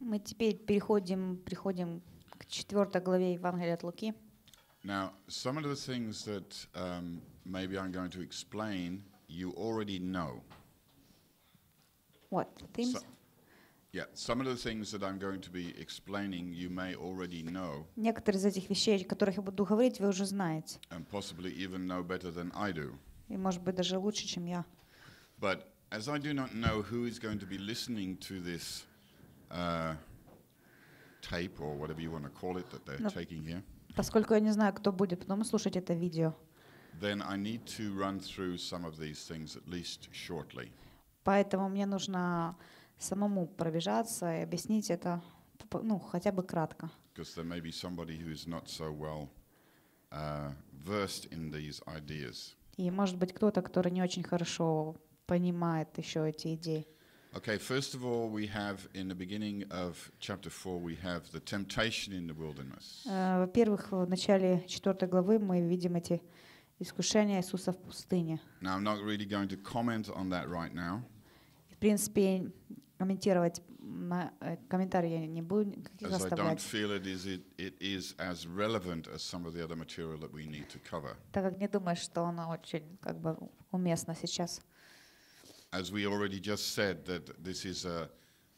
Мы теперь переходим, приходим к четвертой главе Евангелия от Луки. Now, some of the things that um, maybe I'm going to explain, you already know. What themes? So, yeah, some of the things that I'm going to be explaining, you may already know. Некоторые из этих вещей, о которых я буду говорить, вы уже знаете. And possibly even know better than I do. И может быть даже лучше, чем я. But as I do not know who is going to be listening to this uh, tape or whatever you want to call it that they're no. taking here, поскольку я не знаю, кто будет потом слушать это видео, then I need to run through some of these things at least shortly. Поэтому мне нужно самому пробежаться и объяснить это, ну, хотя бы кратко. Because there may be somebody who is not so well uh, versed in these ideas. И может быть кто-то, который не очень хорошо понимает еще эти идеи. Okay, first of all, we have in the beginning of chapter 4, we have the temptation in the wilderness. Во-первых, в начале четвертой главы мы видим эти искушения Иисуса в пустыне. Now, I'm not really going to comment on that right now. В принципе, комментировать на комментарии я не буду никаких оставлять. As as I don't feel it it is is relevant some of the other material that we need to cover. Так как не думаю, что оно очень как бы уместно сейчас. as we already just said, that this is a,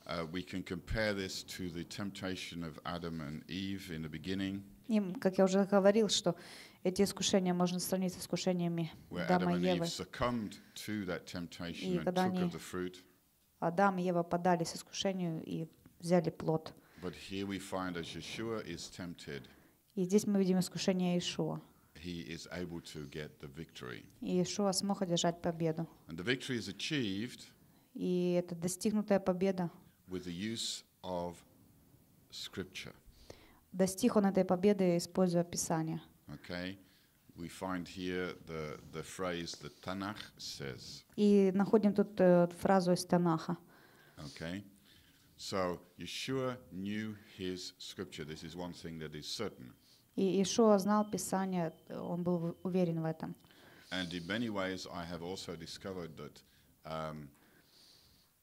uh, we can compare this to the temptation of Adam and Eve in the beginning. И, как я уже говорил, что эти искушения можно сравнить с искушениями Адама и Евы. И когда они, Адам и Ева подались искушению и взяли плод. But here we find as Yeshua is tempted. И здесь мы видим искушение Иешуа he is able to get the victory. Иешуа смог одержать победу. And the victory is achieved И это достигнутая победа. with the use of scripture. Достиг он этой победы, используя Писание. Okay? We find here the, the phrase the Tanakh says. И находим тут э, фразу из Танаха. Okay? So Yeshua knew his scripture. This is one thing that is certain. И Ишуа знал Писание, он был уверен в этом. And in many ways I have also discovered that um,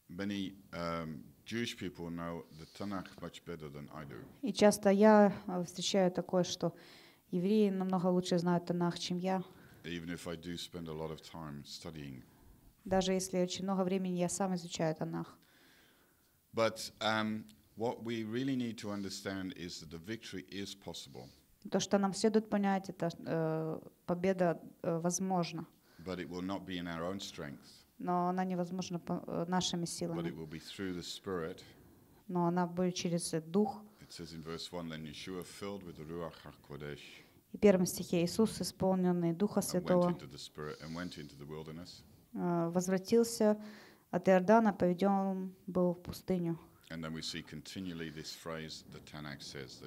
many um, Jewish people know the Tanakh much better than I do. И часто я встречаю такое, что евреи намного лучше знают Танах, чем я. Even if I do spend a lot of time studying. Даже если очень много времени я сам изучаю Танах. But um, what we really need to understand is that the victory is possible. То, что нам следует понять, это э, победа э, возможна. But it will not be in our own strength. Но она невозможна по, э, нашими силами. But it will be through the Spirit. Но она будет через Дух. It says in verse 1, then Yeshua filled with the Ruach HaKodesh. И в первом стихе Иисус, исполненный Духа Святого, э, возвратился от Иордана, поведен был в пустыню. phrase says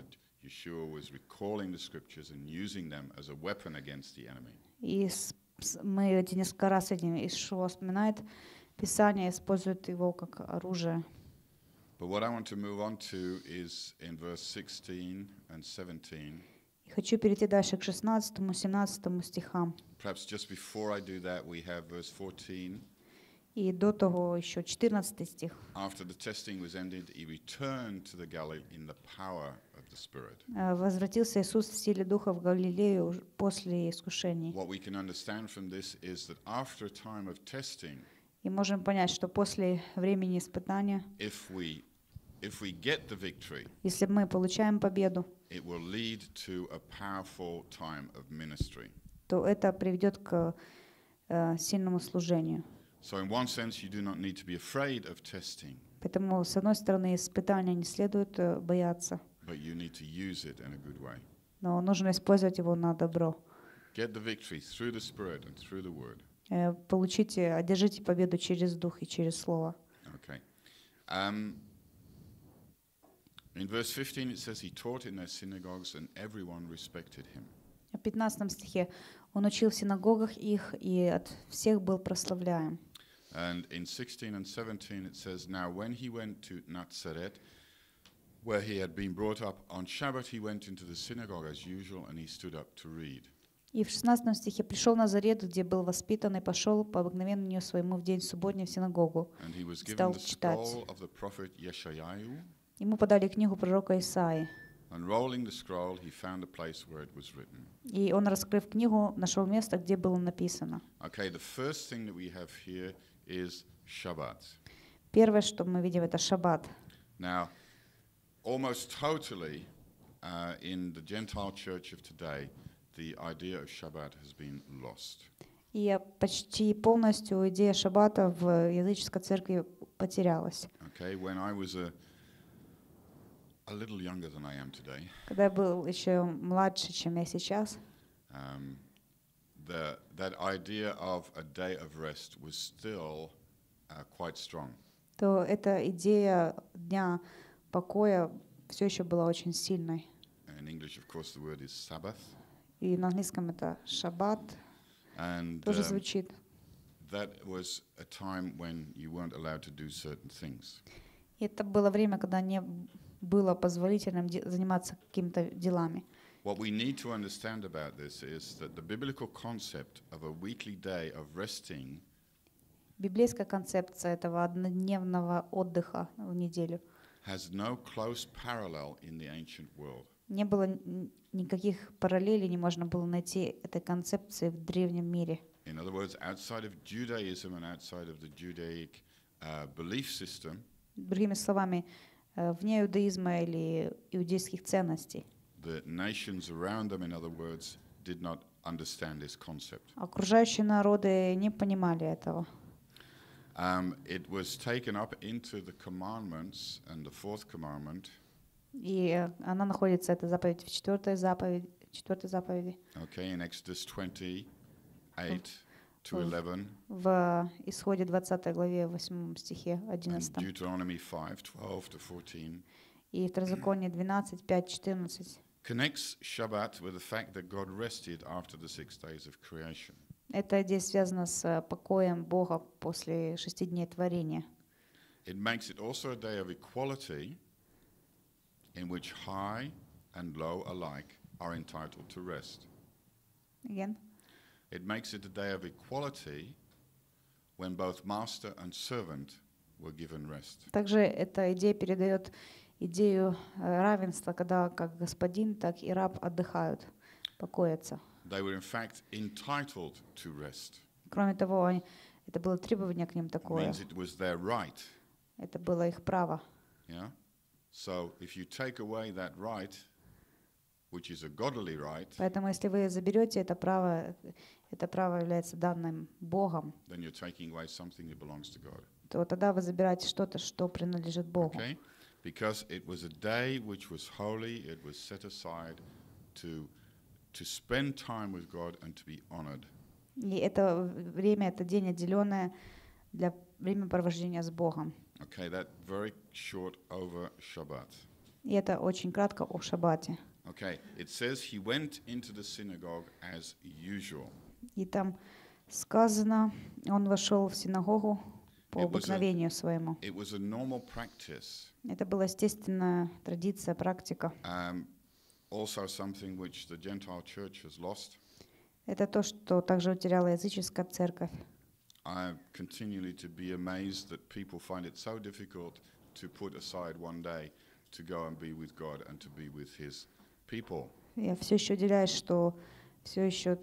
Yeshua was recalling the scriptures and using them as a weapon against the enemy. И мы эти несколько раз видим, Ишуа вспоминает Писание, использует его как оружие. But what I want to move on to is in verse 16 and 17. Хочу перейти дальше к 16, 17 стихам. Perhaps just before I do that, we have verse 14. І до того, що 14 стих. After the testing was ended, he returned to the Galilee in the power of the Spirit. Возвратился Иисус в силе Духа в Галилею после искушений. What we can understand from this is that after a time of testing, и можем понять, что после времени испытания, if we if we get the victory, если мы получаем победу, it will lead to a powerful time of ministry. То это приведет к сильному служению. So in one sense, you do not need to be afraid of testing. Поэтому, с одной стороны, испытания не следует бояться. But you need to use it in a good way. Но нужно использовать его на добро. Get the victory through the Spirit and through the Word. Получите, одержите победу через Дух и через Слово. Okay. Um, in verse 15 it says, He taught in their synagogues and everyone respected him. В 15 стихе он учил в синагогах их, и от всех был прославляем. And in 16 and 17 it says, Now when he went to Nazareth, where he had been brought up on Shabbat, he went into the synagogue as usual and he stood up to read. И в 16 стихе пришел Назарет, где был воспитан, и пошел по обыкновению своему в день субботний в синагогу. И стал читать. Ему подали книгу пророка Исаи. И он, раскрыв книгу, нашел место, где было написано. Okay, the first thing that we have here is Shabbat. Первое, что мы видим, это Шаббат. Now, almost totally uh, in the Gentile church of today, the idea of Shabbat has been lost. И почти полностью идея Шаббата в языческой церкви потерялась. Okay, when I was a, a little younger than I am today, Когда я был еще младше, чем я сейчас, um, the, that idea of a day of rest was still uh, quite strong. то эта идея дня покоя все еще была очень сильной. In English, of course, the word is Sabbath. И на английском это шаббат. And, тоже um, звучит. That was a time when you weren't allowed to do certain things. И это было время, когда не было позволительным заниматься какими-то делами. What we need to understand about this is that the biblical concept of a weekly day of resting Библейская концепция этого однодневного отдыха в неделю has no close parallel in the ancient world. Не было никаких параллелей, не можно было найти этой концепции в древнем мире. In other words, outside of Judaism and outside of the Judaic uh, belief system, другими словами, э, вне иудаизма или иудейских ценностей. The nations around them, in other words, did not understand this concept. Окружающие народы не понимали этого. Um, it was taken up into the commandments and the fourth commandment. И э, она находится, эта заповедь, в четвертой заповеди. Четвертой заповеди. Okay, in Exodus 28 to 11. В Исходе 20 главе 8 стихе 11. And Deuteronomy 5, 12 to 14. 12, 5, 14 connects Shabbat with the fact that God rested after the six days of creation. Это здесь связано с э, покоем Бога после шести дней творения. It makes it also a day of equality in which high and low alike are entitled to rest. Again. It makes it a day of equality when both master and servant were given rest. Также эта идея передает идею э, равенства, когда как господин, так и раб отдыхают, покоятся. They were in fact entitled to rest. Кроме того, они, это было требование к ним такое. it was their right. Это было их право. Yeah? So if you take away that right, which is a godly right, Поэтому если вы заберете это право, это право является данным Богом, then you're taking away something that belongs to God. то тогда вы забираете что-то, что принадлежит Богу. Okay? because it was a day which was holy, it was set aside to, to spend time with God and to be honored. И это время, это день, отделенное для времяпровождения с Богом. Okay, that very short over Shabbat. И это очень кратко о Шаббате. Okay, it says he went into the synagogue as usual. И там сказано, он вошел в синагогу по обыкновению своему. It was a normal practice. Это была естественная традиция, практика. Um, also something which the Gentile church has lost. Это то, что также утеряла языческая церковь. Я все еще удивляюсь, что все еще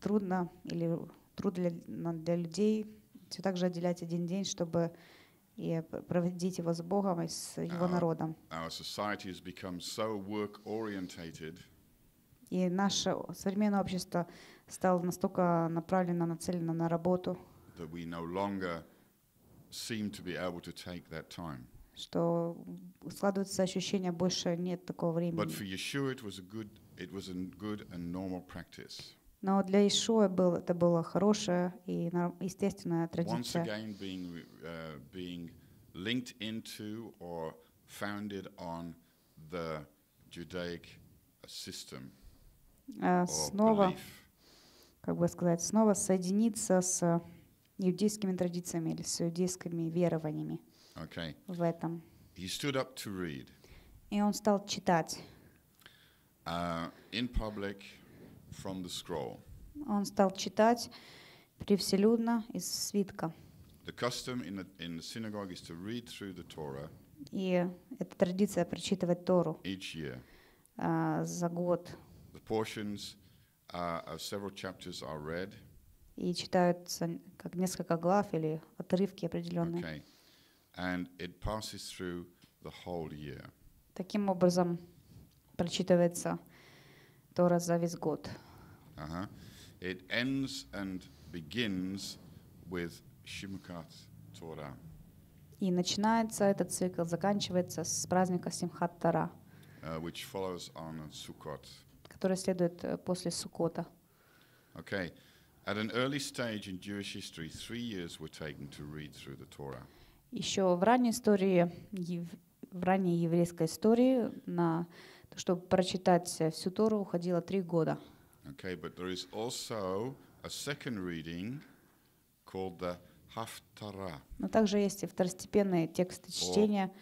трудно или трудно для, для людей все так же отделять один день, чтобы и проводить его с Богом и с Его народом. И наше современное общество стало настолько направлено, нацелено на работу, что складывается ощущение, больше нет такого времени. Но для Ишуа был, это была хорошая и естественная традиция. uh, uh э, снова, как бы сказать, снова соединиться с иудейскими традициями или с иудейскими верованиями okay. в этом. He stood up to read. И он стал читать. Uh, in public, from the scroll. Он стал читать превселюдно из свитка. The custom in the, in the synagogue is to read through the Torah. И традиция прочитывать Тору. Each year. Uh, за год. The portions uh, of several chapters are read. И читаются как несколько глав или отрывки определенные. Okay. And it passes through the whole year. Таким образом прочитывается Тора весь год. Ага. It ends and begins with Shimkat Torah. И начинается этот цикл, заканчивается с праздника Симхат Тора, uh, which follows on Sukkot. который следует э, после Суккота. Okay. At an early stage in Jewish history, three years were taken to read through the Torah. Еще в ранней истории, в ранней еврейской истории на чтобы прочитать всю Тору, уходило три года. Okay, but there is also a second reading called the Haftarah. Но также есть и второстепенные тексты чтения,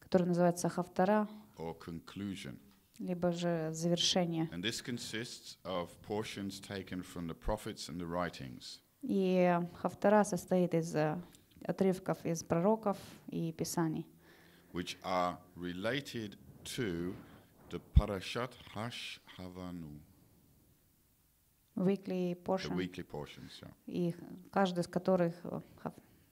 которые называются Хафтара, or conclusion. либо же завершение. And this consists of portions taken from the prophets and the writings. И Хафтара состоит из э, отрывков из пророков и писаний. Which are related to the Parashat Hash Havanu. Weekly portion. The weekly portions, yeah. И каждый из которых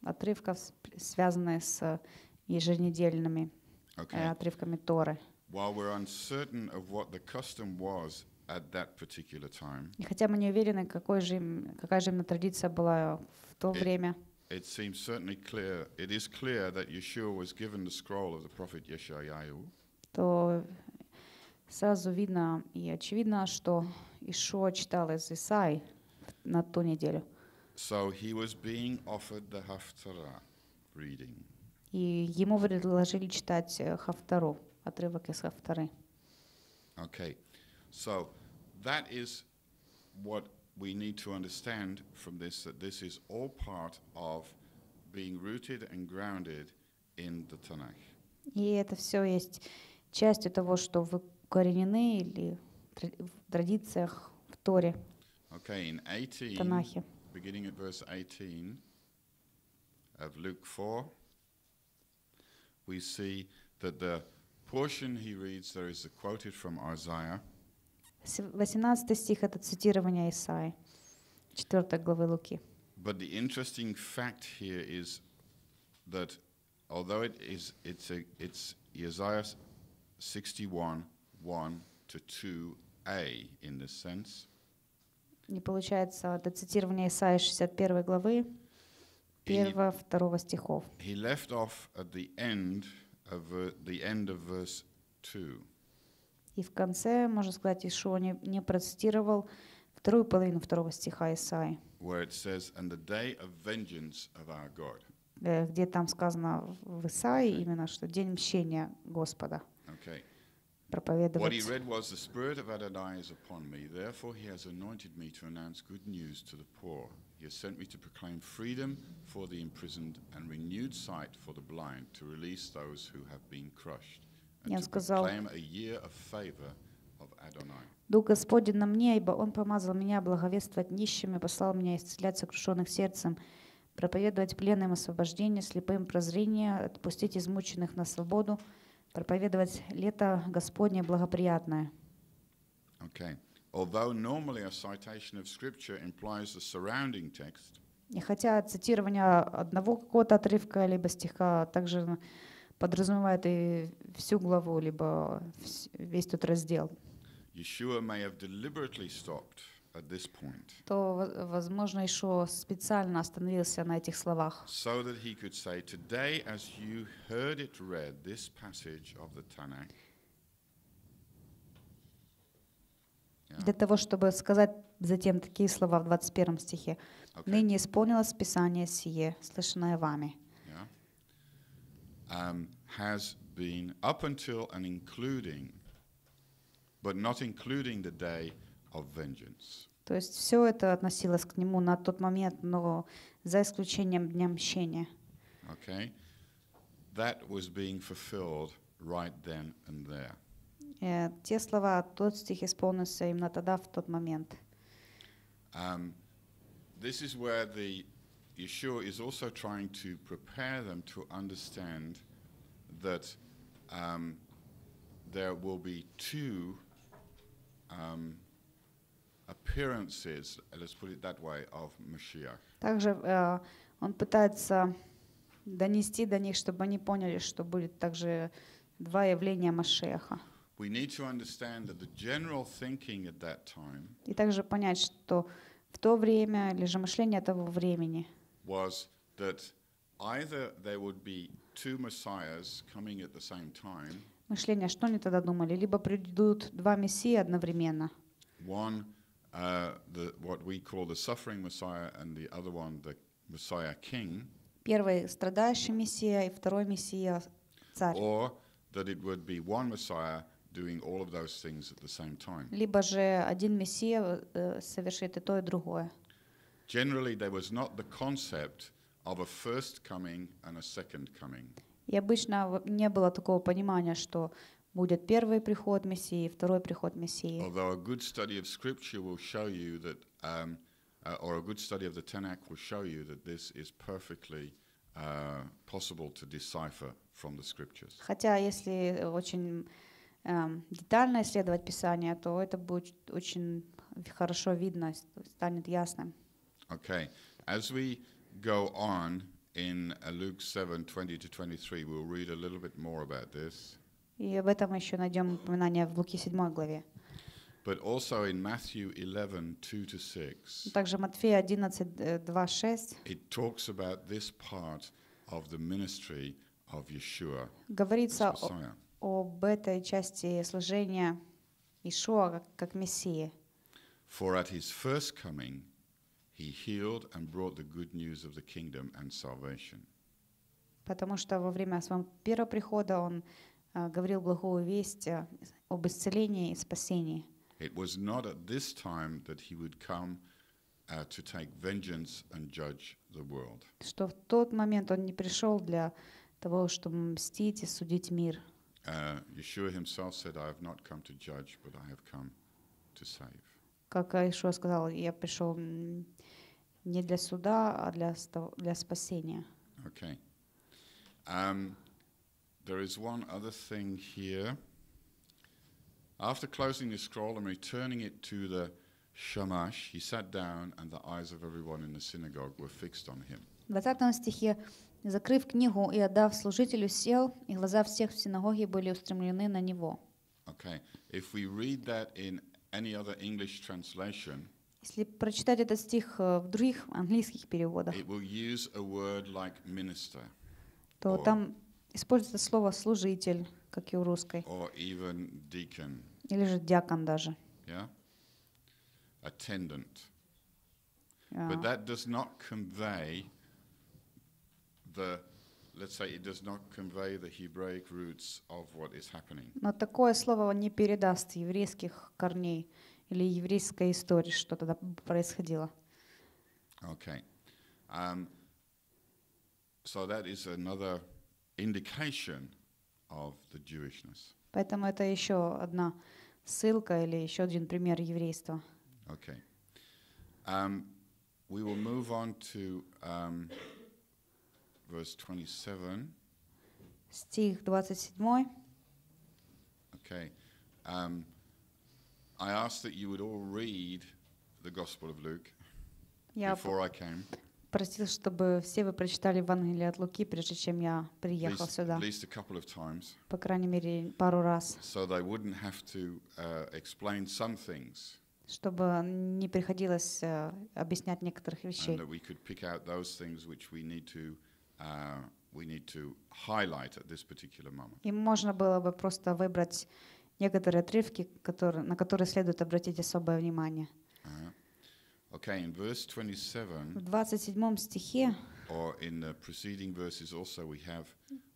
отрывков связаны с еженедельными okay. отрывками Торы. While we're uncertain of what the custom was at that particular time. И хотя мы не уверены, какой же им, какая же именно традиция была в то it, время. It seems certainly clear. It is clear that Yeshua was given the scroll of the prophet Yeshayahu. То Сразу видно и очевидно, что Ишуа читал из Исаи на ту неделю. So he was being offered the Haftarah reading. И ему предложили читать Хафтару, отрывок из Хафтары. Okay. So that is what we need to understand from this that this is all part of being rooted and grounded in the Tanakh. И это все есть частью того, что вы укоренены или в традициях в Торе, okay, in 18, Танахе. Beginning at verse 18 of Luke 4, we see that the portion he reads there is quoted from Isaiah. 18 стих — это цитирование 4 главы Луки. But the interesting fact here is that although it is, it's, a, it's Isaiah 61, 1 to 2a in this sense. Не получается до цитирования Исаии 61 главы, 1-2 стихов. He left off at the end of the end of verse 2. И в конце, можно сказать, Ишуа не, не процитировал вторую половину второго стиха Исаи. Э, где там сказано в Исаии именно, что день мщения Господа. Okay проповедовать. He has sent me to proclaim freedom for the imprisoned and renewed sight for the blind, to release those who have been crushed, and to proclaim a year of favor Дух Господень на мне, ибо Он помазал меня благовествовать нищим и послал меня исцелять сокрушенных сердцем, проповедовать пленным освобождение, слепым прозрение, отпустить измученных на свободу, проповедовать лето Господне благоприятное. Okay. Although normally a citation of scripture implies the surrounding text, и хотя цитирование одного какого-то отрывка либо стиха также подразумевает и всю главу, либо весь тот раздел. Yeshua may have deliberately stopped at this point. То возможно еще специально остановился на этих словах. So that he could say, today, as you heard it read, this passage of the Tanakh. Для того, чтобы сказать затем такие слова в 21 стихе. Okay. «Ныне исполнилось Писание сие, слышанное вами». Yeah. Um, has been up until and including, but not including the day of vengeance. То есть все это относилось к нему на тот момент, но за исключением дня мщения. Okay. That was being fulfilled right then and there. Yeah, э, Те слова, тот стих исполнился именно тогда, в тот момент. Um, this is where the Yeshua is also trying to prepare them to understand that um, there will be two um, appearances, let's put it that way, of Mashiach. Также uh, он пытается донести до них, чтобы они поняли, что будет также два явления Машеха. We need to understand that the general thinking at that time И также понять, что в то время, или же мышление того времени was that either there would be two messiahs coming at the same time. Мышление, что они тогда думали? Либо придут два мессии одновременно. One uh, the, what we call the suffering Messiah and the other one, the Messiah King. Or that it would be one Messiah doing all of those things at the same time. Либо же один Мессия э, и то и другое. Generally, there was not the concept of a first coming and a second coming. И обычно не было такого понимания, что будет первый приход Мессии, второй приход Мессии. Although a good study of Scripture will show you that, um, uh, or a good study of the Tanakh will show you that this is perfectly uh, possible to decipher from the Scriptures. Хотя если очень детально исследовать Писание, то это будет очень хорошо видно, станет ясным. Okay, as we go on in uh, Luke 7:20 to 23, we'll read a little bit more about this. И об этом еще найдем упоминание в Луки 7 главе. But also in Matthew 11, 2-6, Также Матфея 11, 2, 6 it talks about this part of the ministry of Yeshua, говорится as Messiah. о, об этой части служения Ишуа как, как Мессии. For at his first coming, he healed and brought the good news of the kingdom and salvation. Потому что во время своего первого прихода он Э, говорил благую весть э, об исцелении и спасении. It was not at this time that he would come uh, to take vengeance and judge the world. Что в тот момент он не пришел для того, чтобы мстить и судить мир. Uh, Yeshua himself said, "I have not come to judge, but I have come to save." Как Иешуа сказал, я пришел не для суда, а для для спасения. Okay. Um, There is one other thing here. After closing the scroll and returning it to the Shamash, he sat down and the eyes of everyone in the synagogue were fixed on him. закрыв книгу и отдав служителю, сел, и глаза всех в синагоге были устремлены на него. Okay, if we read that in any other English translation, если прочитать этот стих э, в других английских переводах, it will use a word like minister, то там Используется слово служитель, как и у русской. Or even deacon. Или же диакон даже. Yeah? Attendant. Yeah. А. But that does not convey the let's say it does not convey the Hebraic roots of what is happening. Но такое слово не передаст еврейских корней или еврейской истории, что тогда происходило. Okay. Um, so that is another indication of the Jewishness. Поэтому это еще одна ссылка или еще один пример еврейства. Okay. Um, we will move on to um, verse 27. Стих 27. Okay. Um, I asked that you would all read the Gospel of Luke before I came. просил, чтобы все вы прочитали Евангелие от Луки, прежде чем я приехал least, сюда. Times, По крайней мере, пару раз. So they wouldn't have to uh, explain some things. Чтобы не приходилось uh, объяснять некоторых вещей. And uh, И можно было бы просто выбрать некоторые отрывки, которые, на которые следует обратить особое внимание. Uh -huh. Okay, in verse 27, стихе or in the preceding verses also we have,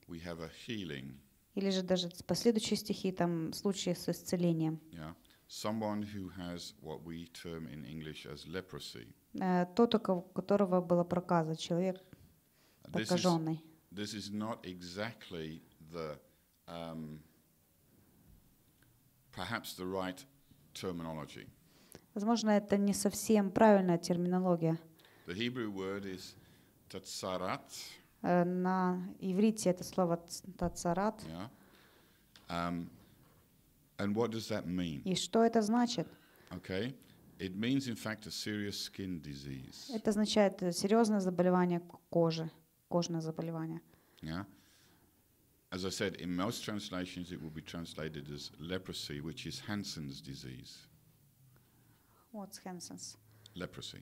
we have a healing. или же даже последующие стихи, там случаи с исцелением. Yeah. Someone who has what we term in English as leprosy. Э, тот, у кого- которого была проказа, человек This прокаженный. this is not exactly the um, perhaps the right terminology. Возможно, это не совсем правильная терминология. The Hebrew word is tatsarat. На иврите это слово татсарат. Yeah. Um, and what does that mean? И что это значит? Okay. It means, in fact, a serious skin disease. Это означает серьезное заболевание кожи, кожное заболевание. Yeah. As I said, in most translations, it will be translated as leprosy, which is Hansen's disease. What's Hansen's? Leprosy.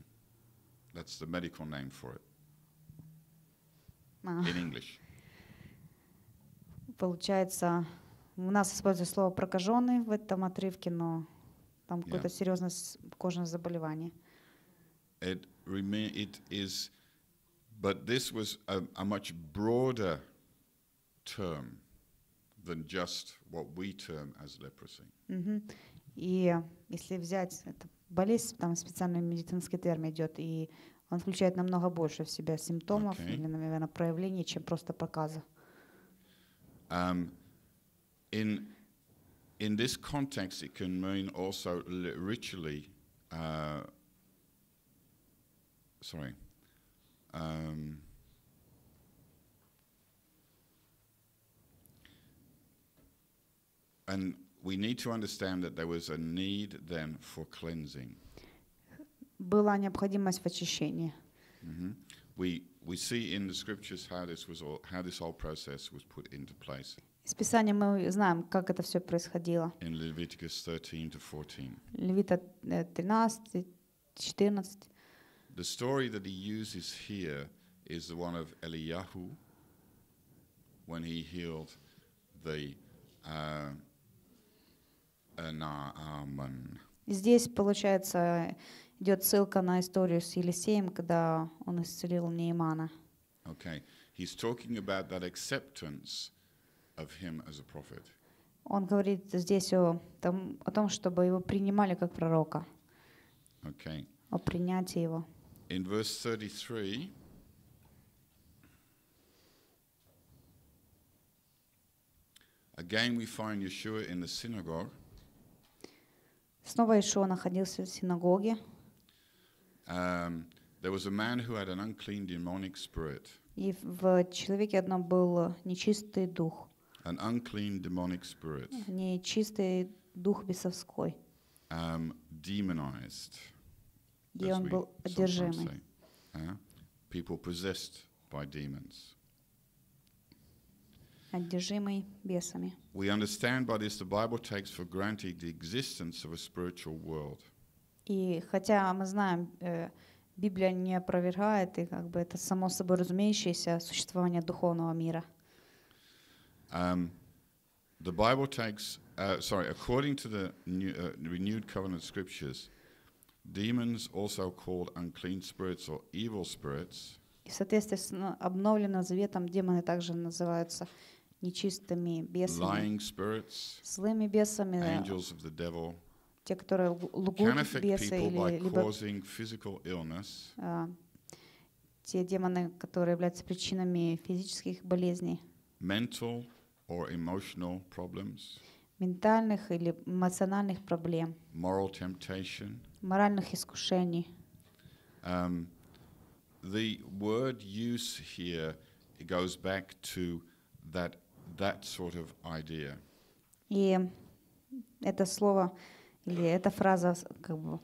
That's the medical name for it. Ah. In English. Получается, у нас используется слово прокаженный в этом отрывке, но там yeah. какое-то серьезное кожное заболевание. It, it is, but this was a, a much broader term than just what we term as leprosy. Mm-hmm. И если взять это болезнь, там специальный медицинский термин идет, и он включает намного больше в себя симптомов okay. или, наверное, проявлений, чем просто проказа. Um, эм, in, in this context, it can mean also ritually, uh, sorry, um, and we need to understand that there was a need then for cleansing. Была необходимость в очищении. Mm-hmm. We we see in the scriptures how this was all, how this whole process was put into place. Из Писания мы знаем, как это все происходило. In Leviticus 13 to 14. Левита 13, э, 14. The story that he uses here is the one of Eliyahu when he healed the uh, Э, здесь, получается, идет ссылка на историю с Елисеем, когда он исцелил Неймана. Okay. He's talking about that acceptance of him as a prophet. Он говорит здесь о том, о том, чтобы его принимали как пророка. Okay. О принятии его. In verse 33, again we find Yeshua in the synagogue. Снова Ишуа находился в синагоге. Um, there was a man who had an unclean demonic spirit. И в человеке одном был нечистый дух. An unclean demonic spirit. Нечистый дух бесовской. Um, demonized. И он был одержимый. People possessed by demons одержимый бесами. We understand by this the Bible takes for granted the existence of a spiritual world. И хотя мы знаем, Библия не опровергает, и как бы это само собой разумеющееся существование духовного мира. Um, the Bible takes, uh, sorry, according to the new, uh, renewed covenant scriptures, demons also called unclean spirits or evil spirits. И в соответствии с обновленным заветом демоны также называются нечистыми бесами, злыми бесами, э, те, которые лгут бесы или либо а, те демоны, которые являются причинами физических болезней, problems, ментальных или эмоциональных проблем, moral моральных искушений. Um, the word use here goes back to that that sort of idea. И это слово или эта фраза как бы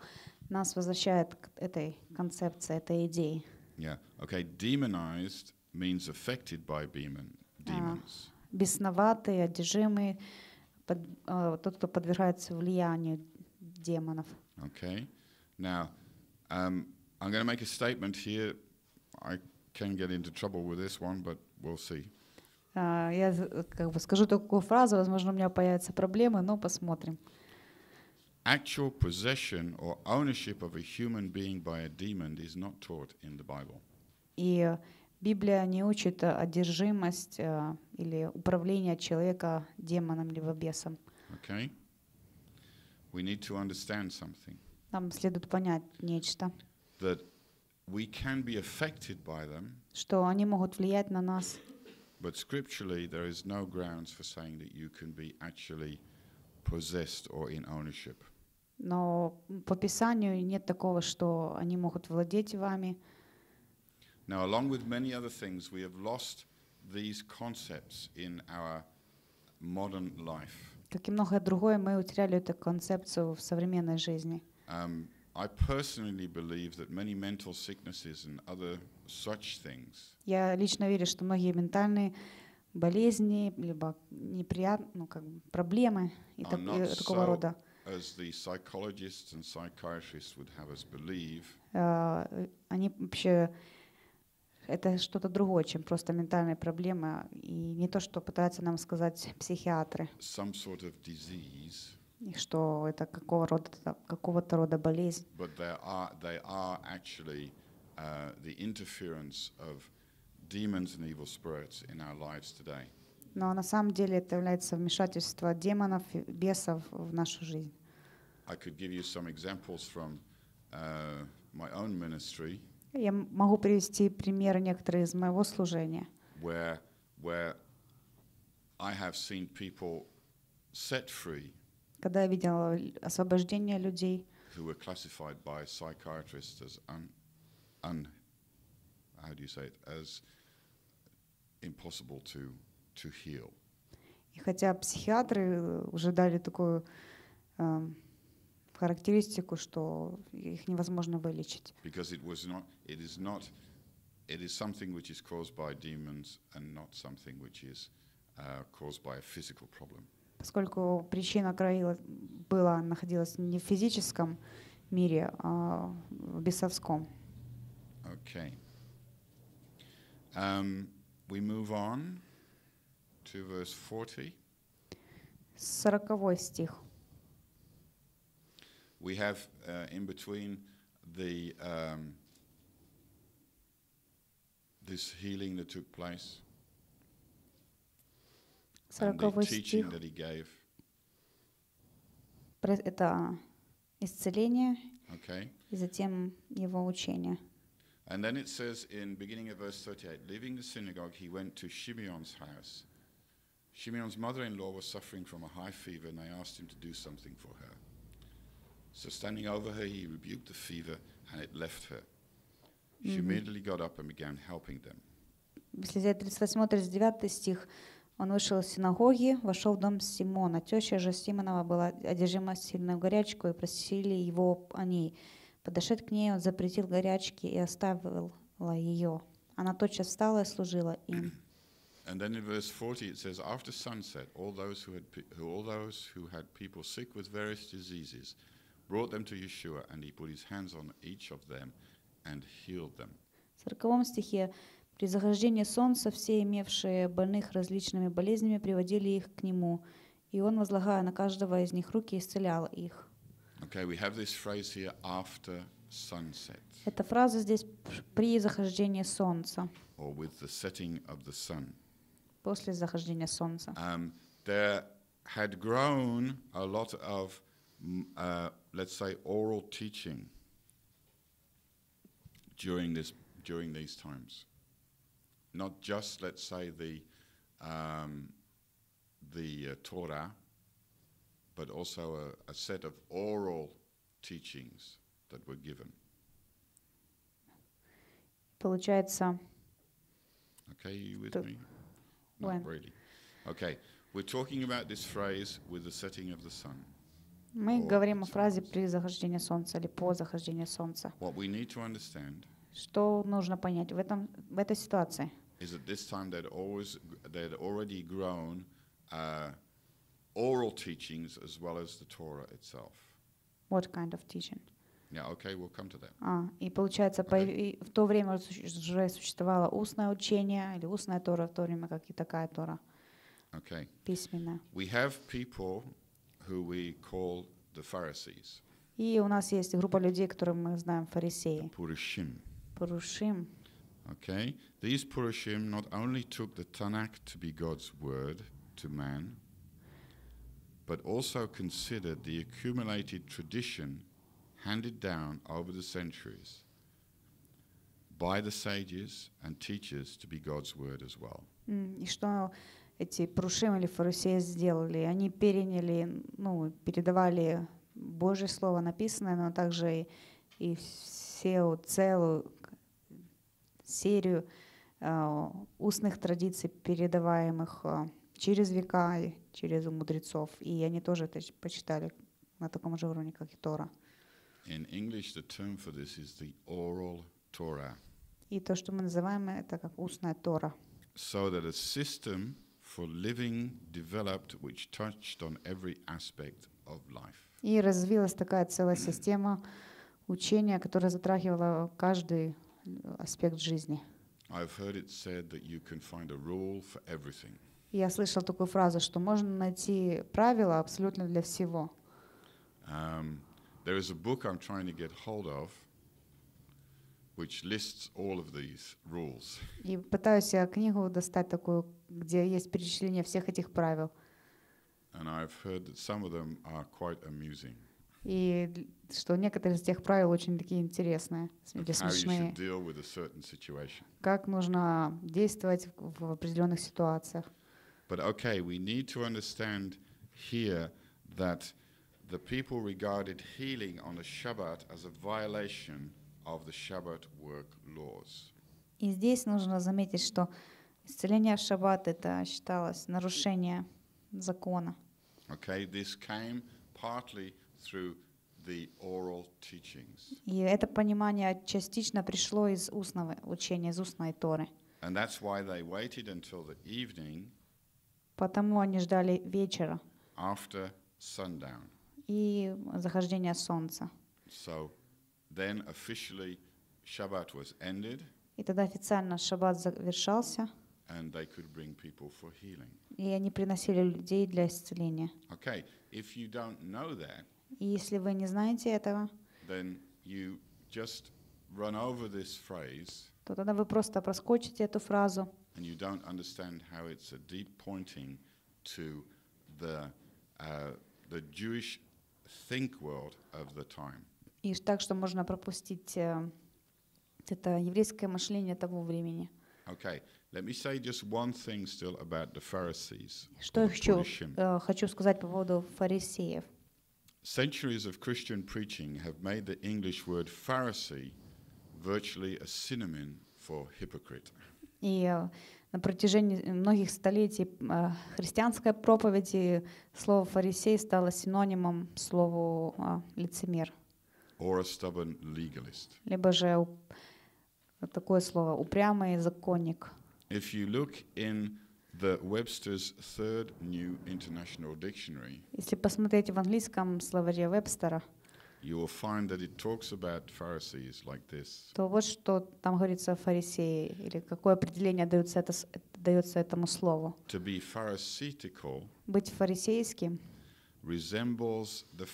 нас возвращает к этой концепции, этой идее. Yeah. Okay. Demonized means affected by demon, demons. Бесноватый, одержимый, под, uh, тот, кто подвергается влиянию демонов. Okay. Now, um, I'm going to make a statement here. I can get into trouble with this one, but we'll see. А, я э, как бы скажу такую фразу, возможно, у меня появятся проблемы, но посмотрим. Actual possession or ownership of a human being by a demon is not taught in the Bible. И Библия не учит э, одержимость э, или управление человека демоном либо бесом. Okay. We need to understand something. Нам следует понять нечто. That we can be affected by them. Что они могут влиять на нас. But scripturally, there is no grounds for saying that you can be actually possessed or in ownership. Но по Писанию нет такого, что они могут владеть вами. Now, along with many other things, we have lost these concepts in our modern life. Как и многое другое, мы утеряли эту концепцию в современной жизни. Um, I personally believe that many mental sicknesses and other such things. Я лично верю, что многие ментальные болезни, либо неприятные, ну, как бы проблемы и, так, и такого so рода. As the psychologists and psychiatrists would have us believe, uh, они вообще это что-то другое, чем просто ментальные проблемы, и не то, что пытаются нам сказать психиатры. Some sort of disease, и что это какого рода, какого рода болезнь. But there are, they are actually uh, the interference of demons and evil spirits in our lives today. Но на самом деле это является вмешательство демонов, бесов в нашу жизнь. I could give you some examples from uh, my own ministry. Я могу привести примеры некоторые из моего служения. Where, where I have seen people set free. Когда я видела освобождение людей. Who were classified by psychiatrists as un un, how do you say it, as impossible to, to heal. И хотя психиатры уже дали такую э, характеристику, что их невозможно вылечить. Because it was not, it is not, it is something which is caused by demons and not something which is uh, caused by a physical problem. Поскольку причина краила была находилась не в физическом мире, а в бесовском. Okay. Um, we move on to verse 40. 40 стих. We have uh, in between the um, this healing that took place. and the teaching that he gave. Это исцеление okay. и затем его учение. And then it says in beginning of verse 38, leaving the synagogue, he went to Shimeon's house. Shimeon's mother-in-law was suffering from a high fever, and they asked him to do something for her. So standing over her, he rebuked the fever, and it left her. She mm -hmm. immediately got up and began helping them. Если взять 38-39 стих, он вышел из синагоги, вошел в дом Симона. Теща же Симонова была одержима сильной горячкой, и просили его о ней. Подошед к ней, он запретил горячки и оставил ее. Она тотчас встала и служила им. And then in verse 40 it says, After sunset, all those who had, who, all those who had people sick with various diseases brought them to Yeshua, and he put his hands on each of them and healed them. В 40 стихе при захождении солнца все имевшие больных различными болезнями приводили их к нему, и он, возлагая на каждого из них руки, исцелял их. Okay, we have this phrase here after sunset. Эта фраза здесь при захождении солнца. Or with the setting of the sun. После захождения солнца. Um, there had grown a lot of, mm, uh, let's say, oral teaching during this during these times. Not just, let's say, the um, the uh, Torah but also a, a set of oral teachings that were given. Получается. Okay, you with me? Not when? really. Okay, we're talking about this phrase with the setting of the sun. Мы говорим о фразе при захождении солнца или по захождению солнца. What we need to understand. Что нужно понять в этом в этой ситуации? Is that this time they'd always they'd already grown. Uh, oral teachings as well as the Torah itself. What kind of teaching? Yeah, okay, we'll come to that. А, и получается, okay. в то время уже существовало устное учение или устная Тора, в то время как и такая Тора. Okay. Письменная. We have people who we call the Pharisees. И у нас есть группа людей, которые мы знаем фарисеи. Пурушим. Пурушим. Okay. These Purushim not only took the Tanakh to be God's word to man, but also considered the accumulated tradition handed down over the centuries by the sages and teachers to be God's word as well. И что эти Пурушим или Фарусеи сделали? Они переняли, ну, передавали Божье Слово написанное, но также и, всю целую серию э, устных традиций, передаваемых э, через века через мудрецов, и они тоже это почитали на таком же уровне, как и Тора. In English, the term for this is the oral Torah. И то, что мы называем, это как устная Тора. So that a system for living developed which touched on every aspect of life. И развилась такая целая система учения, которая затрагивала каждый э, аспект жизни. I've heard it said that you can find a rule for everything. Я слышал такую фразу, что можно найти правила абсолютно для всего. Um, there is a book I'm trying to get hold of, which lists all of these rules. И пытаюсь я книгу достать такую, где есть перечисление всех этих правил. And I've heard that some of them are quite amusing. И что некоторые из тех правил очень такие интересные, смешные. Как нужно действовать в определенных ситуациях. But okay, we need to understand here that the people regarded healing on a Shabbat as a violation of the Shabbat work laws. И здесь нужно заметить, что исцеление в шаббат это считалось нарушение закона. Okay, this came partly through the oral teachings. И это понимание частично пришло из устного учения, из устной Торы. And that's why they waited until the evening Потому они ждали вечера. After sundown. И захождение солнца. So then officially Shabbat was ended. И тогда официально шаббат завершался. And they could bring people for healing. И они приносили людей для исцеления. Okay, if you don't know that, и если вы не знаете этого, then you just run over this phrase, то тогда вы просто проскочите эту фразу. and you don't understand how it's a deep pointing to the, uh, the Jewish think world of the time. И так, что можно пропустить э, это еврейское мышление того времени. Okay, let me say just one thing still about the Pharisees. Что я хочу, э, хочу сказать по поводу фарисеев. Centuries of Christian preaching have made the English word Pharisee virtually a synonym for hypocrite. И э, на протяжении многих столетий э, христианской проповеди слово «фарисей» стало синонимом слову а, «лицемер». Либо же такое слово «упрямый законник». If you look in the Webster's Third New International Dictionary, если посмотреть в английском словаре Вебстера, you will find that it talks about Pharisees like this. То вот что там говорится о фарисее или какое определение дается это дается этому слову. To be pharisaical. Быть фарисейским. Resembles the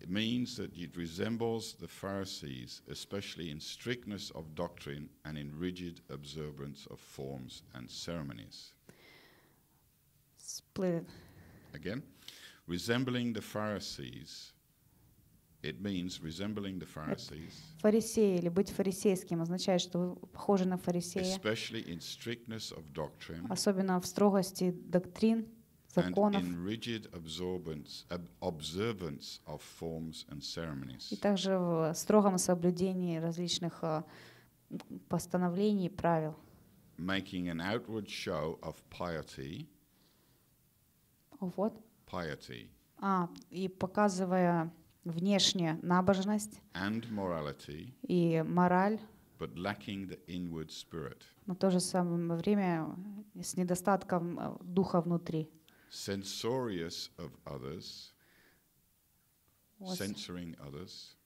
it means that it resembles the Pharisees, especially in strictness of doctrine and in rigid observance of forms and ceremonies. Split. Again, resembling the Pharisees. It means resembling the Pharisees. Фарисеи или быть фарисейским означает, что вы похожи на фарисея. Especially in strictness of doctrine. Особенно в строгости доктрин, законов. And in rigid observance, observance of forms and ceremonies. И также в строгом соблюдении различных а, постановлений и правил. Making an outward show of piety. Of what? Piety. А, и показывая внешняя набожность и мораль, but lacking но в то же самое время с недостатком э, духа внутри. Censorious of others, censoring others,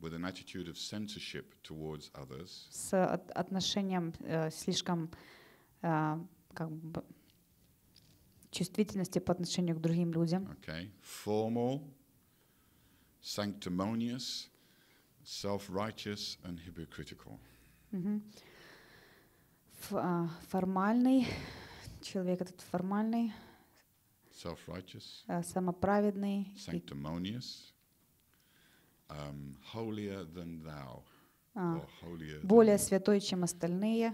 with an attitude of censorship towards others. С отношением э, слишком э, как бы чувствительности по отношению к другим людям. Okay. Formal, sanctimonious, self-righteous and hypocritical. Mm -hmm. Формальный человек этот формальный, self-righteous, uh, самоправедный, sanctimonious, um, holier than thou, uh, or holier более than святой, чем остальные,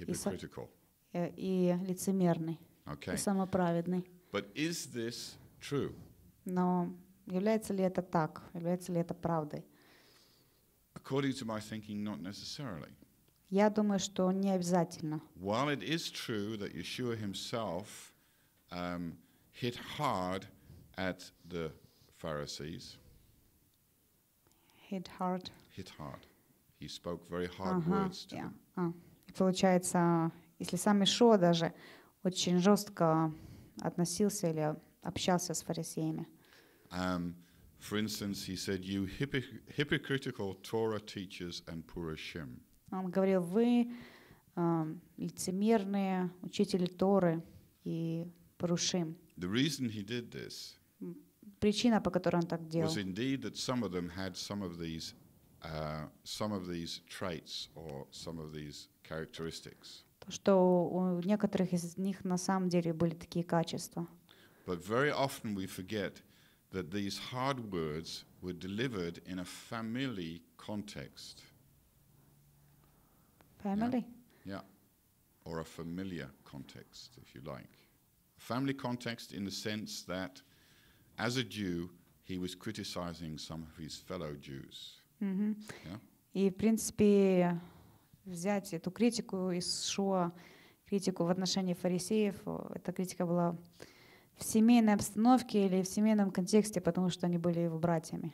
hypocritical. И, и лицемерный, okay. и самоправедный. But is this true? Но Является ли это так? Является ли это правдой? According to my thinking, not necessarily. Я думаю, что не обязательно. While it is true that Yeshua himself um, hit hard at the Pharisees. Hit hard. Hit hard. He spoke very hard ага, words to yeah. them. А. Получается, если сам Ишо даже очень жестко относился или общался с фарисеями. Um, for instance, he said, "You hypocritical Torah teachers and Purushim." Он говорил, вы um, лицемерные учители Торы и Пурушим. The reason he did this причина, по которой он так делал, was indeed that some of them had some of these, uh, some of these traits or some of these characteristics. что у некоторых из них на самом деле были такие качества. But very often we forget that these hard words were delivered in a family context. Family? Yeah. yeah. Or a familiar context, if you like. Family context in the sense that as a Jew, he was criticizing some of his fellow Jews. Mm-hmm. Yeah? И, в принципе, взять эту критику из Шуа, критику в отношении фарисеев, эта критика была в семейной обстановке или в семейном контексте, потому что они были его братьями.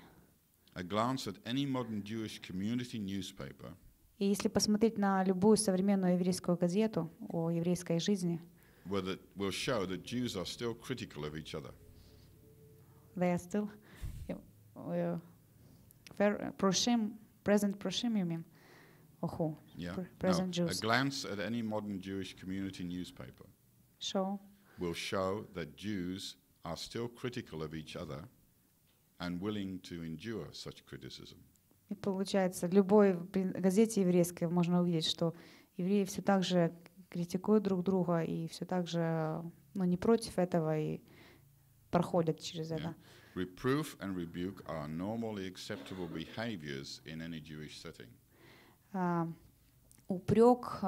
A glance at any modern Jewish community newspaper и если посмотреть на любую современную еврейскую газету о еврейской жизни, will show that Jews are still critical of each other. They are still proshim, present proshim, you mean? Ohu. Yeah. Present no, Jews. A glance at any modern Jewish community newspaper. Show will show that Jews are still critical of each other and willing to endure such criticism. И получается, в любой газете еврейской можно увидеть, что евреи все так же критикуют друг друга и все так же ну, не против этого и проходят через это. Reproof and rebuke are normally acceptable behaviors in any Jewish setting. Упрек,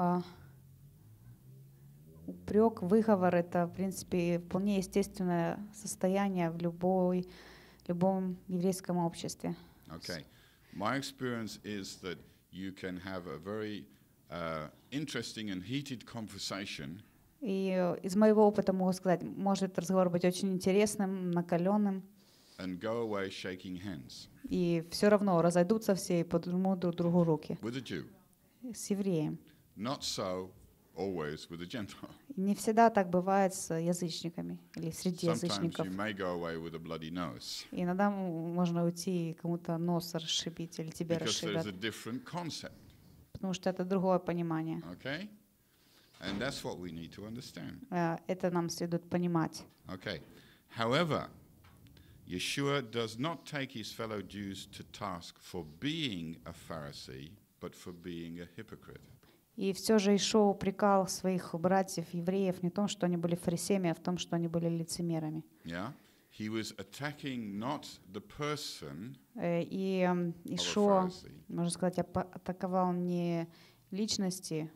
упрек, выговор — это, в принципе, вполне естественное состояние в любой, любом еврейском обществе. Okay. My experience is that you can have a very uh, interesting and heated conversation. И э, из моего опыта могу сказать, может разговор быть очень интересным, накаленным. And go away shaking hands. И все равно разойдутся все и подумают друг другу руки. With a Jew. С евреем. Not so always with the Gentile. Не всегда так бывает с язычниками или среди язычников. Sometimes you may go away with a bloody nose. Иногда можно уйти кому-то нос расшибить или тебя расшибят. a Потому что это другое понимание. Okay? And that's what we need to understand. Это нам следует понимать. Okay. However, Yeshua does not take his fellow Jews to task for being a Pharisee, but for being a hypocrite. И все же Ишо упрекал своих братьев евреев не в том, что они были фарисеями, а в том, что они были лицемерами. Э, и а Ишо, можно сказать, атаковал не личности,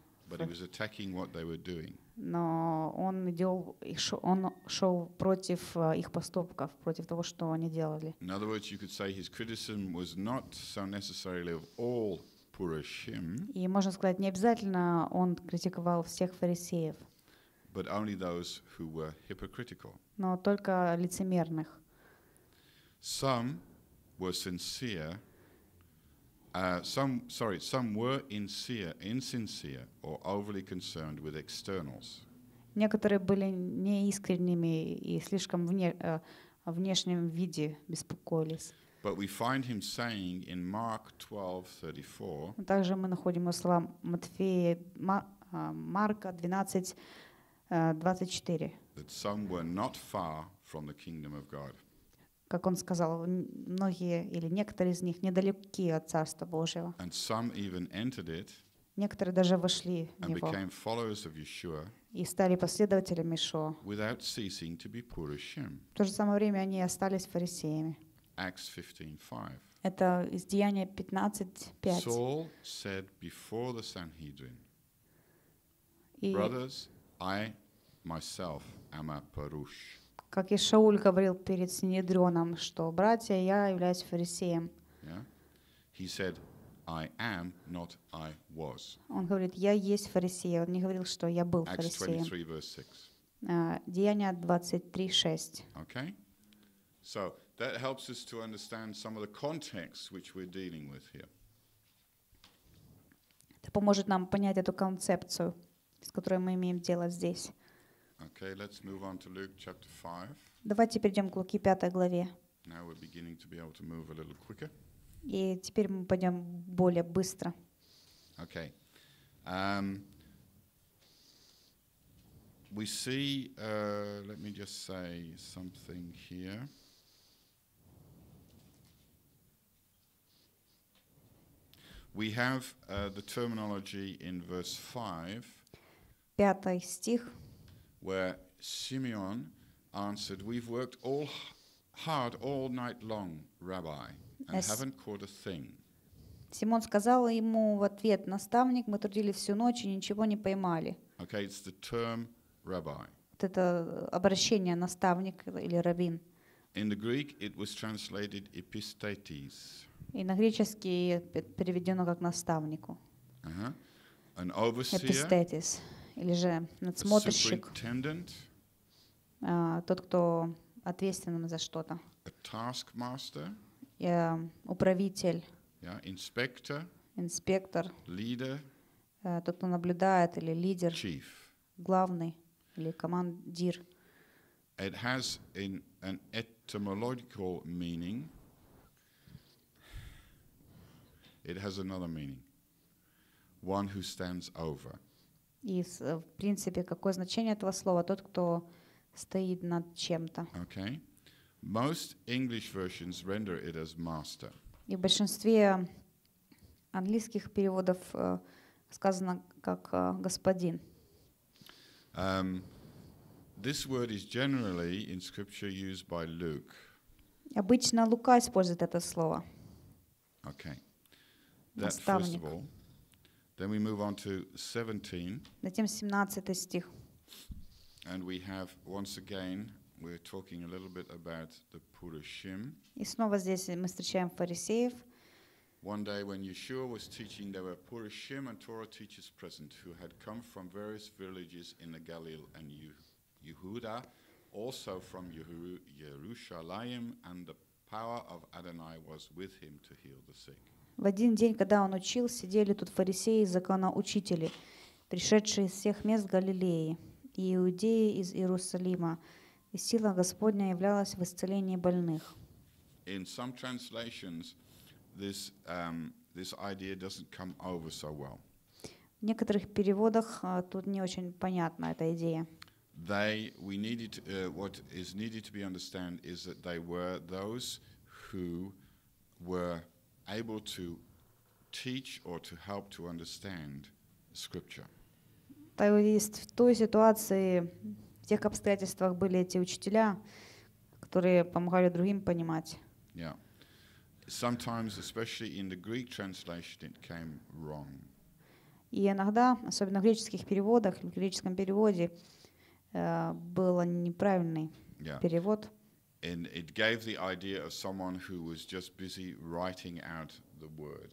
но он, дел, он шел против э, их поступков, против того, что они делали. И можно сказать, не обязательно он критиковал всех фарисеев, but only those who were hypocritical. но только лицемерных. Some were sincere, uh, some, sorry, some were insincere, insincere or overly concerned with externals. Некоторые были неискренними и слишком вне, э, внешнем виде беспокоились. Также мы находим слова Матфея, а, Марка 12, 24. А, that some Как он сказал, многие или некоторые из них недалеки от Царства Божьего. And some even entered it. Некоторые даже вошли в него и стали последователями Ишуа. В то же самое время они остались фарисеями. Acts 15:5. Это из Деяния 15:5. Saul said before the Sanhedrin, "Brothers, I myself am a parush." Как и Шауль говорил перед Синедрионом, что братья, я являюсь фарисеем. Yeah? He said, I am, not I was. Он говорит, я есть фарисей. Он не говорил, что я был Acts фарисеем. 23, verse 6. Uh, а, Деяния 23, Okay? So, that helps us to understand some of the context which we're dealing with here. Это поможет нам понять эту концепцию, с которой мы имеем дело здесь. Okay, let's move on to Luke chapter 5. Давайте перейдем к Луки 5 главе. Now we're beginning to be able to move a little quicker. И теперь мы пойдем более быстро. Okay. Um, we see, uh, let me just say something here. We have uh, the terminology in verse 5. Where Simeon answered, We've worked all hard all night long, Rabbi, and es haven't caught a thing. Симон сказал ему в ответ, наставник, мы трудили всю ночь и ничего не поймали. Okay, it's the term rabbi. Вот это обращение наставник или раввин. In the Greek it was translated epistates. И на греческий переведено как наставнику. Эпистетис, или же надсмотрщик, а, тот, кто ответственным за что-то. Uh, управитель, yeah, инспектор, leader, а, тот, кто наблюдает, или лидер, chief. главный, или командир. It has in an etymological meaning. It has another meaning. One who stands over. И, в принципе, какое значение этого слова? Тот, кто стоит над чем-то. Okay. Most English versions render it as master. И в большинстве английских переводов uh, сказано как uh, господин. Um, this word is generally in scripture used by Luke. Обычно Лука использует это слово. Okay. That's first of all. Then we move on to 17. And we have once again we're talking a little bit about the Purushim. И снова здесь мы встречаем фарисеев. One day when Yeshua was teaching, there were Purushim and Torah teachers present who had come from various villages in the Galil and Yehuda, also from Yerushalayim, and the power of Adonai was with him to heal the sick. В один день, когда он учил, сидели тут фарисеи и законоучители, пришедшие из всех мест Галилеи и иудеи из Иерусалима, и сила Господня являлась в исцелении больных. In some translations, this, um, this idea doesn't come over so well. В некоторых переводах а, тут не очень понятна эта идея. They, we needed, to, uh, what is needed to be understood is that they were those who were able to teach or to help to understand Scripture. В той ситуации, в тех обстоятельствах были эти учителя, которые помогали другим понимать. Yeah. Sometimes, especially in the Greek translation, it came wrong. И иногда, особенно в греческих переводах, в греческом переводе, э, было неправильный yeah. перевод. and it gave the idea of someone who was just busy writing out the word.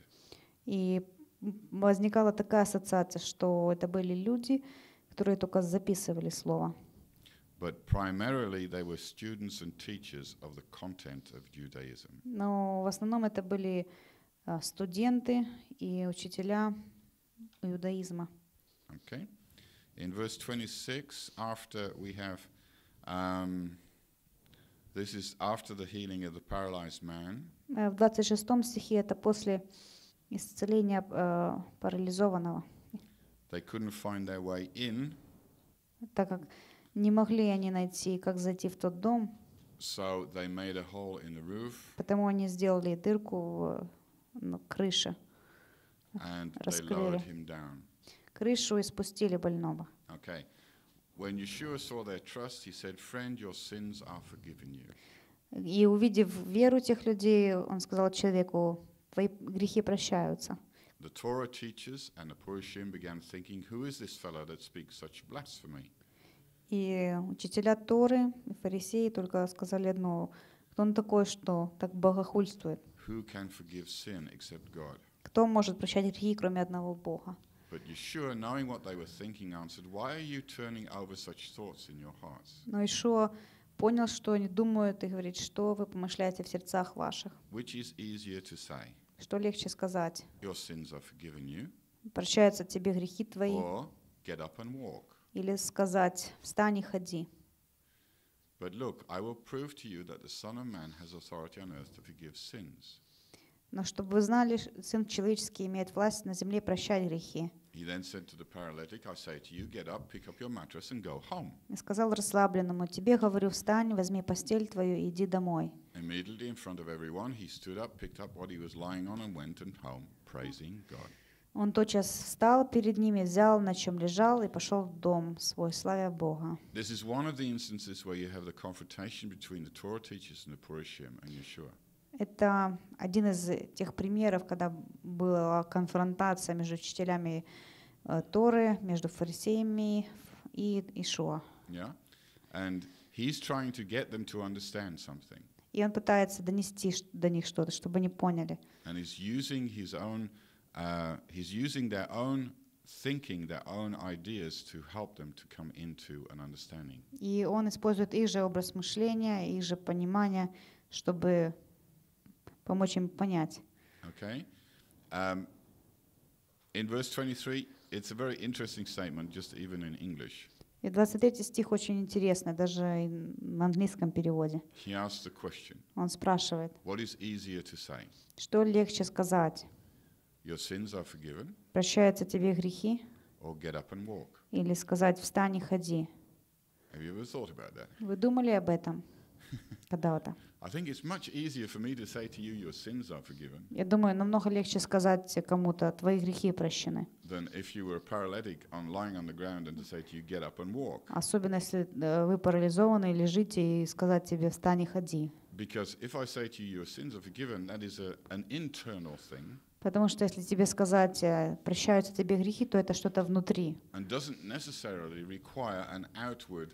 И возникала такая ассоциация, что это были люди, которые только записывали слово. But primarily they were students and teachers of the content of Judaism. Но в основном это были студенты и учителя иудаизма. Okay. In verse 26, after we have um, This is after the healing of the paralyzed man. Э, в 26 стихе это после исцеления э, парализованного. They couldn't find their way in. Так как не могли они найти, как зайти в тот дом. So they made a hole in the roof. Потому они сделали дырку в крыше. And раскрыли. They lowered him down. Крышу и спустили больного. Okay. When Yeshua saw their trust, he said, "Friend, your sins are forgiven you." И увидев веру тех людей, он сказал человеку, твои грехи прощаются. The Torah teachers and the Purushim began thinking, who is this fellow that speaks such blasphemy? И учителя Торы и фарисеи только сказали одно, кто он такой, что так богохульствует? Who can forgive sin except God? Кто может прощать грехи, кроме одного Бога? Но Ишуа понял, что они думают, и говорит, что вы помышляете в сердцах ваших. Что легче сказать? Прощаются тебе грехи твои. Или сказать, встань и ходи. But look, I will prove to you that the Son of Man has authority on earth to forgive sins. Но чтобы вы знали, Сын Человеческий имеет власть на земле прощать грехи. He then said to the paralytic, I say to you, get up, pick up your mattress and go home. И сказал расслабленному, тебе говорю, встань, возьми постель твою и иди домой. Immediately in front of everyone, he stood up, picked up what he was lying on and went and home, praising God. Он тотчас встал перед ними, взял, на чем лежал, и пошел в дом свой, славя Бога. This is one of the instances where you have the confrontation between the Torah teachers and the Purushim and Yeshua. Это один из тех примеров, когда была конфронтация между учителями э, Торы, между фарисеями и Ишуа. И он пытается донести до них что-то, чтобы они поняли. And he's using his own, uh, he's using their own thinking, their own ideas to help them to come into an understanding. И он использует их же образ мышления, их же понимание, чтобы помочь им понять. Okay. Um, in verse 23, it's a very interesting statement, just even in English. И 23 стих очень интересный, даже на английском переводе. He asks the question, Он спрашивает, What is easier to say? что легче сказать? Your sins are forgiven, Прощаются тебе грехи? or get up and walk? Или сказать «встань и ходи». Have you ever thought about that? Вы думали об этом когда-то? Я думаю, намного легче сказать кому-то, твои грехи прощены. Особенно, если э, вы парализованы, лежите и сказать тебе, встань и ходи. Потому что если тебе сказать, э, прощаются тебе грехи, то это что-то внутри. And doesn't necessarily require an outward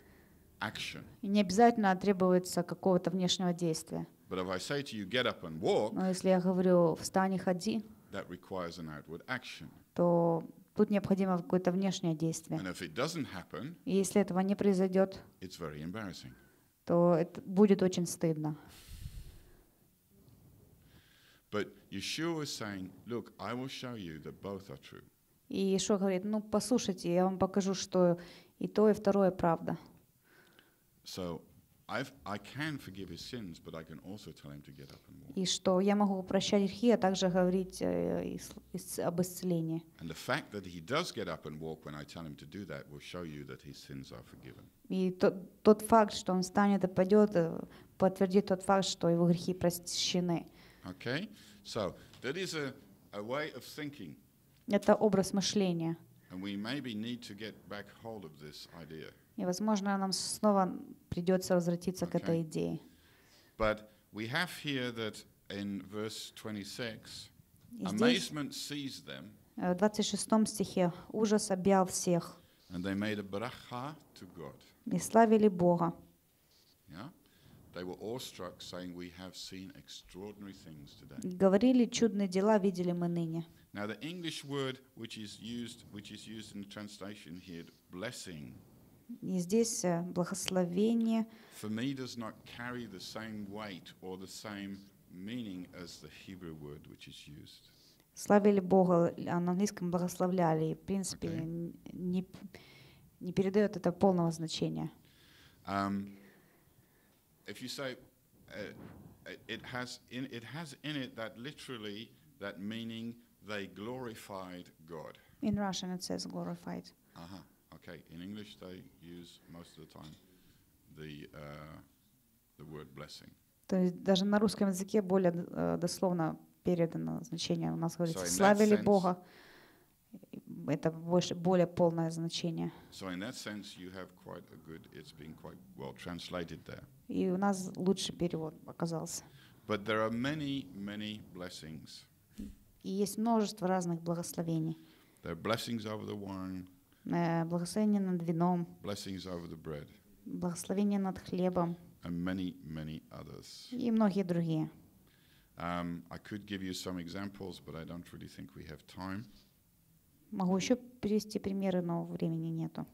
action. И не обязательно требуется какого-то внешнего действия. But if I say to you, get up and walk, Но если я говорю встань и ходи, that requires an outward action. то тут необходимо какое-то внешнее действие. And if it doesn't happen, и если этого не произойдет, it's very embarrassing. то это будет очень стыдно. But Yeshua was saying, look, I will show you that both are true. И Иешуа говорит, ну послушайте, я вам покажу, что и то, и второе правда. So I've, I can forgive his sins, but I can also tell him to get up and walk. И что я могу прощать грехи, а также говорить об исцелении. And the fact that he does get up and walk when I tell him to do that will show you that his sins are forgiven. И тот, тот факт, что он встанет и пойдет, подтвердит тот факт, что его грехи прощены. Okay, so that is a, a way of thinking. Это образ мышления. И, возможно, нам снова придется возвратиться okay. к этой идее. But we have here that in verse 26, amazement seized them. В 26 стихе ужас объял всех. And they made a bracha to God. И славили Бога. Yeah? They were awestruck, saying, "We have seen extraordinary things today." Говорили чудные дела, видели мы ныне. Now the English word which is used, which is used in the translation here, blessing. И здесь э, благословение. For me does not carry the same weight or the same meaning as the Hebrew word which is used. Славили Бога, а на английском благословляли. В принципе, okay. не, не передает это полного значения. Um, if you say, uh, it, has in, it has in it that literally that meaning they glorified God. In Russian, it says glorified. Uh huh. Okay. In English, they use most of the time the uh, the word blessing. То есть даже на русском языке более э, дословно передано значение. У нас говорится so «славили sense, Бога». Это больше, более полное значение. So in that sense you have quite a good, it's been quite well translated there. И у нас лучший перевод оказался. But there are many, many blessings И есть множество разных благословений. There are blessings over the wine. Благословение над вином. Blessings over the bread. Благословение над хлебом. And many, many others. И многие другие. Um, I could give you some examples, but I don't really think we have time. Могу еще привести примеры, но времени нету.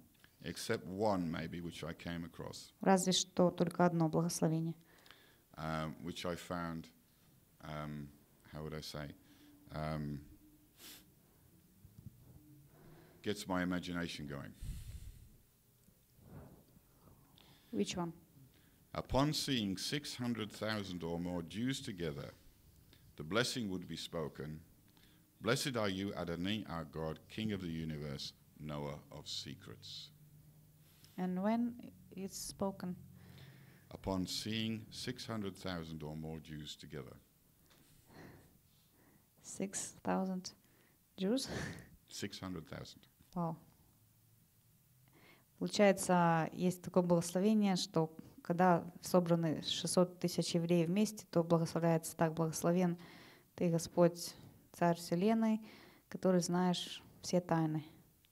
Except one, maybe, which I came across. Разве что только одно благословение. Um, which I found, um, how would I say, um, gets my imagination going. Which one? Upon seeing 600,000 or more Jews together, the blessing would be spoken Blessed are you, Adonai, our God, King of the universe, knower of secrets. And when it's spoken? Upon seeing 600,000 or more Jews together. 6,000 Jews? 600,000. Wow. Получается, есть такое благословение, что когда собраны 600 тысяч евреев вместе, то благословляется так, благословен ты, Господь, Царь Вселенной, который знаешь все тайны.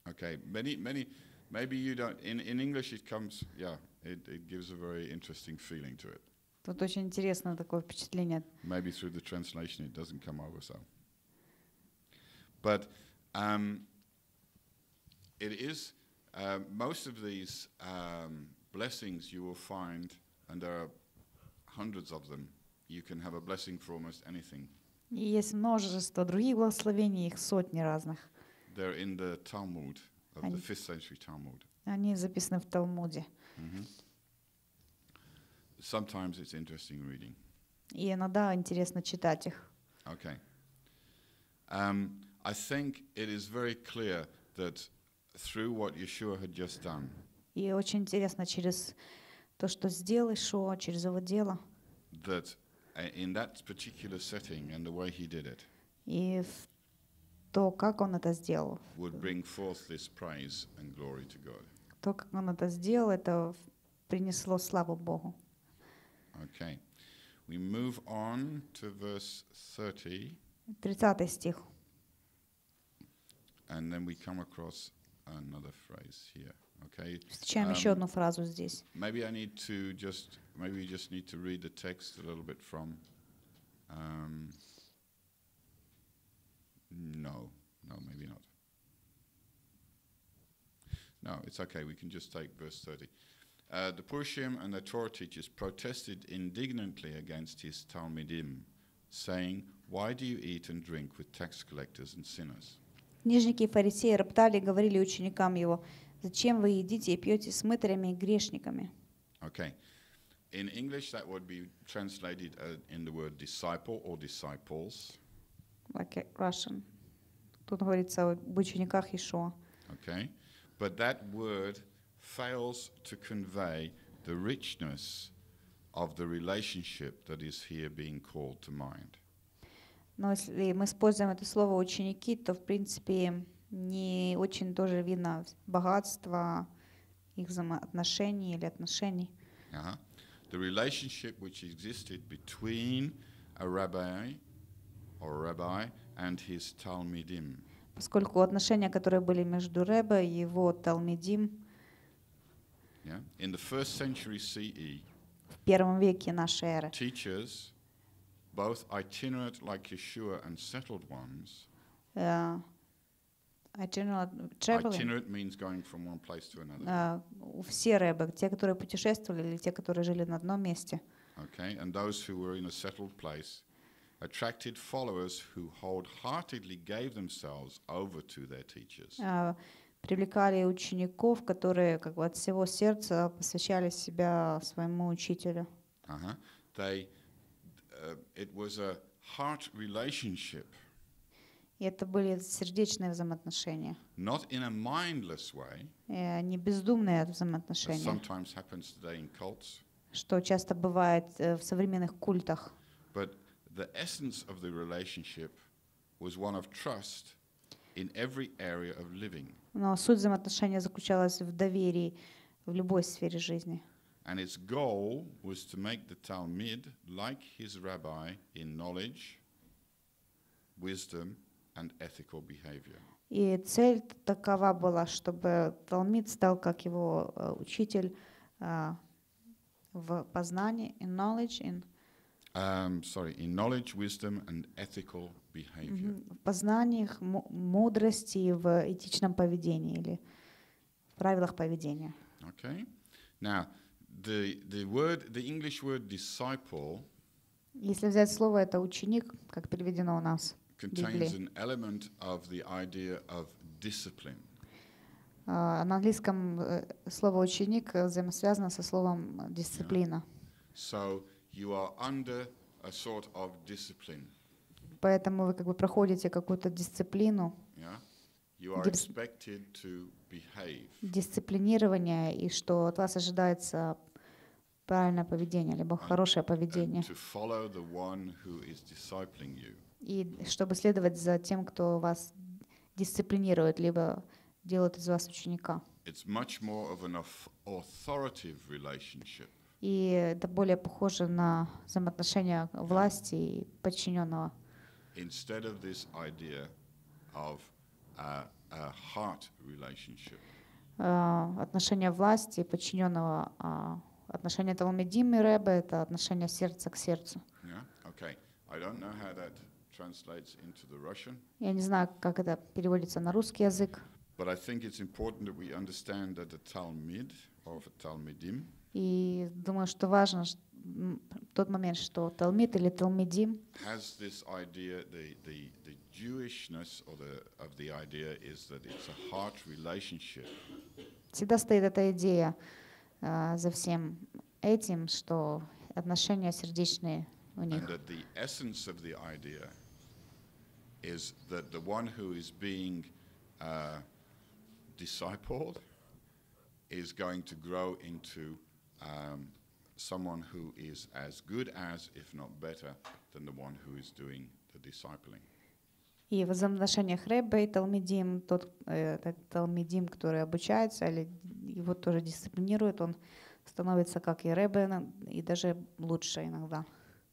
Okay, many, many, maybe you don't, in, in English it comes, yeah, it, it gives a very interesting feeling to it. Тут очень интересно такое впечатление. Maybe through the translation it doesn't come over so. But um, it is, uh, most of these um, blessings you will find, and there are hundreds of them, you can have a blessing for almost anything. И есть множество других благословений, их сотни разных. They're in the Talmud, of они, the 5th century Talmud. Они записаны в Талмуде. Mm-hmm. Sometimes it's interesting reading. И иногда интересно читать их. Okay. Um, I think it is very clear that through what Yeshua had just done. И очень интересно через то, что сделал Ишуа, через его дело. That uh, in that particular setting and the way he did it. И в то, как он это сделал. Would bring forth this praise and glory to God. То, как он это сделал, это принесло славу Богу. Okay. We move on to verse 30. 30 стих. And then we come across another phrase here. Okay. Встречаем um, еще одну фразу здесь. Maybe I need to just maybe you just need to read the text a little bit from. Um, no, no, maybe not. No, it's okay. We can just take verse thirty. Uh, the Purushim and the Torah teachers protested indignantly against his Talmidim, saying, Why do you eat and drink with tax collectors and sinners? Книжники и фарисеи роптали и говорили ученикам его, «Зачем вы едите и пьете с мытарями и грешниками?» Okay. In English, that would be translated uh, in the word disciple or disciples. Like Russian. Тут говорится об учениках Ишуа. Okay. But that word fails to convey the richness of the relationship that is here being called to mind. Но если мы используем это слово ученики, то в принципе не очень тоже видно богатство их взаимоотношений или отношений. Uh-huh. The relationship which existed between a rabbi or rabbi and his talmidim. Поскольку отношения, которые были между Рэбе и его Талмидим, yeah. In the first century CE, в первом веке нашей эры, teachers both itinerant like Yeshua and settled ones. Uh, itinerant, traveling. itinerant means going from one place to another. Uh, все рэбы, те, которые путешествовали, или те, которые жили на одном месте. Okay, and those who were in a settled place attracted followers who wholeheartedly gave themselves over to their teachers. Uh, привлекали учеников, которые как бы от всего сердца посвящали себя своему учителю. Uh -huh. They Э, it was a heart relationship. это были сердечные взаимоотношения. Not in a mindless way, э, не бездумные взаимоотношения, sometimes happens today in cults, что часто бывает э, в современных культах. But the essence of the relationship was one of trust in every area of living. Но суть взаимоотношения заключалась в доверии в любой сфере жизни. and its goal was to make the Talmud like his rabbi in knowledge, wisdom, and ethical behavior. И цель такова была, чтобы Талмид стал как его uh, учитель uh, в познании, in knowledge, in um, sorry, in knowledge, wisdom, and ethical behavior. В познаниях, мудрости, в этичном поведении или в правилах поведения. Okay. Now, the, the, word, the English word disciple Если взять слово это ученик, как переведено у нас в contains an element of the idea of discipline. а, на английском э, слово ученик взаимосвязано со словом дисциплина. So you are under a sort of discipline. Поэтому вы как бы проходите какую-то дисциплину, Yeah? You are expected to behave. дисциплинирование, и что от вас ожидается правильное поведение, либо хорошее поведение. И чтобы следовать за тем, кто вас дисциплинирует, либо делает из вас ученика. И это более похоже на взаимоотношения власти и подчиненного. Instead of this idea of a, a heart relationship. Uh, отношения власти и подчиненного uh, отношение Талмедим и Рэбе — это отношение сердца к сердцу. Я не знаю, как это переводится на русский язык. But I think it's important that we understand that the Talmid or Talmidim и думаю, что важно тот момент, что талмид или Талмидим has this idea, the, the, the Jewishness or the, of the idea is that it's a heart relationship. Всегда стоит эта идея, за всем этим, что отношения сердечные у них. is that the one who is being uh, discipled is going to grow into um, someone who is as good as, if not better, than the one who is doing the discipling. И в взаимоотношениях Рэббе и Талмедим, тот э, Талмедим, который обучается, или его тоже дисциплинирует, он становится как и Рэббе, и даже лучше иногда.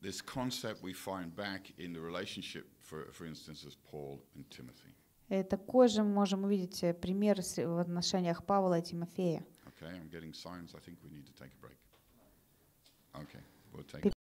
This concept we find back in the relationship, for, for instance, as Paul and Timothy. И такой же мы можем увидеть э, пример в отношениях Павла и Тимофея. Okay, I'm getting signs. I think we need to take a break. Okay, we'll take